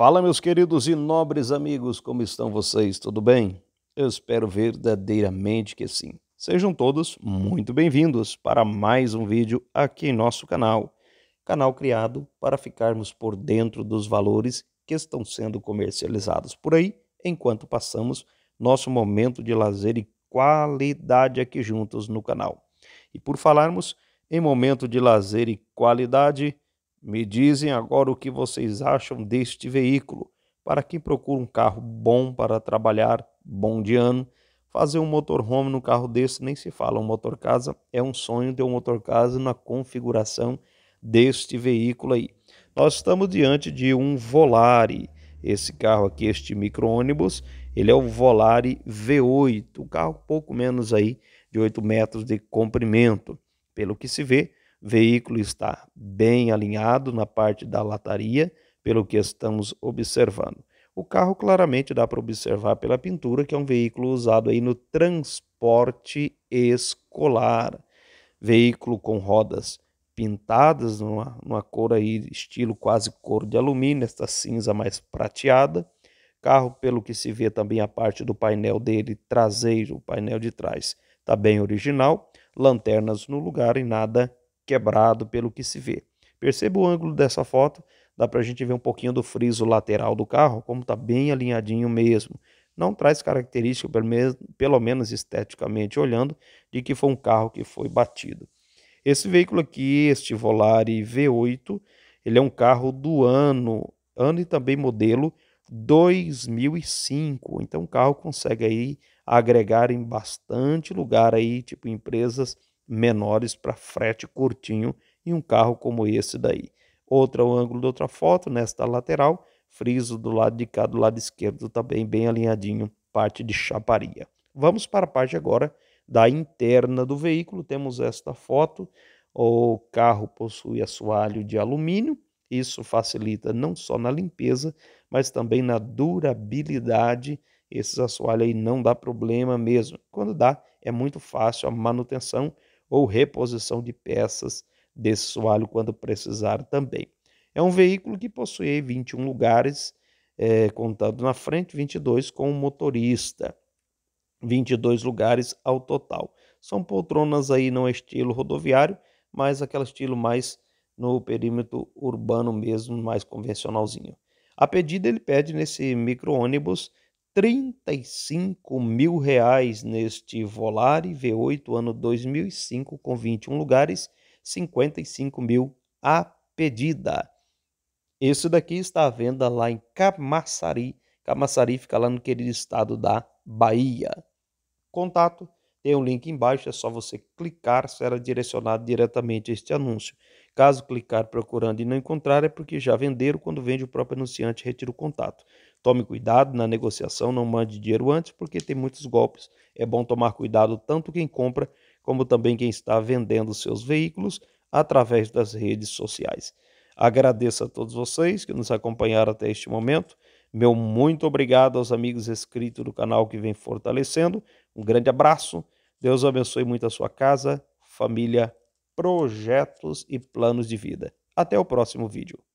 Fala, meus queridos e nobres amigos, como estão vocês? Tudo bem? Eu espero verdadeiramente que sim. Sejam todos muito bem-vindos para mais um vídeo aqui em nosso canal. Canal criado para ficarmos por dentro dos valores que estão sendo comercializados por aí, enquanto passamos nosso momento de lazer e qualidade aqui juntos no canal. E por falarmos em momento de lazer e qualidade, me dizem agora o que vocês acham deste veículo. Para quem procura um carro bom para trabalhar, bom de ano, fazer um motorhome no carro desse nem se fala. Um motor casa é um sonho ter um motor casa na configuração deste veículo aí. Nós estamos diante de um Volare. Esse carro aqui, este micro-ônibus, ele é o Volare V8, um carro pouco menos aí de 8 metros de comprimento. Pelo que se vê, veículo está bem alinhado na parte da lataria, pelo que estamos observando. O carro claramente dá para observar pela pintura que é um veículo usado aí no transporte escolar. Veículo com rodas pintadas numa, numa cor aí estilo quase cor de alumínio, esta cinza mais prateada. Carro, pelo que se vê também a parte do painel dele traseiro, o painel de trás, está bem original. Lanternas no lugar e nada quebrado pelo que se vê. Perceba o ângulo dessa foto, dá para a gente ver um pouquinho do friso lateral do carro, como está bem alinhadinho mesmo. Não traz característica, pelo menos esteticamente olhando, de que foi um carro que foi batido. Esse veículo aqui, este Volare V8, ele é um carro do ano, ano e também modelo 2005. Então o carro consegue aí agregar em bastante lugar aí, tipo empresas menores para frete curtinho e um carro como esse daí. Outra, o ângulo de outra foto, nesta lateral, friso do lado de cá, do lado esquerdo também tá bem alinhadinho, parte de chaparia. Vamos para a parte agora da interna do veículo, temos esta foto, o carro possui assoalho de alumínio, isso facilita não só na limpeza, mas também na durabilidade. Esses assoalhos aí não dá problema mesmo. Quando dá, é muito fácil a manutenção ou reposição de peças desse soalho quando precisar também. É um veículo que possui 21 lugares, é, contando na frente, 22 com o motorista. 22 lugares ao total. São poltronas aí não estilo rodoviário, mas aquele estilo mais no perímetro urbano mesmo, mais convencionalzinho. A pedida ele pede nesse micro-ônibus 35 mil reais neste Volare V8 ano 2005 com 21 lugares, 55 mil a pedida. Esse daqui está à venda lá em Camaçari. Camaçari fica lá no querido estado da Bahia. Contato tem um link embaixo, é só você clicar, será direcionado diretamente a este anúncio. Caso clicar procurando e não encontrar, é porque já venderam. Quando vende, o próprio anunciante retira o contato. Tome cuidado na negociação, não mande dinheiro antes, porque tem muitos golpes. É bom tomar cuidado tanto quem compra, como também quem está vendendo seus veículos através das redes sociais. Agradeço a todos vocês que nos acompanharam até este momento. Meu muito obrigado aos amigos inscritos do canal que vem fortalecendo. Um grande abraço. Deus abençoe muito a sua casa, família, projetos e planos de vida. Até o próximo vídeo.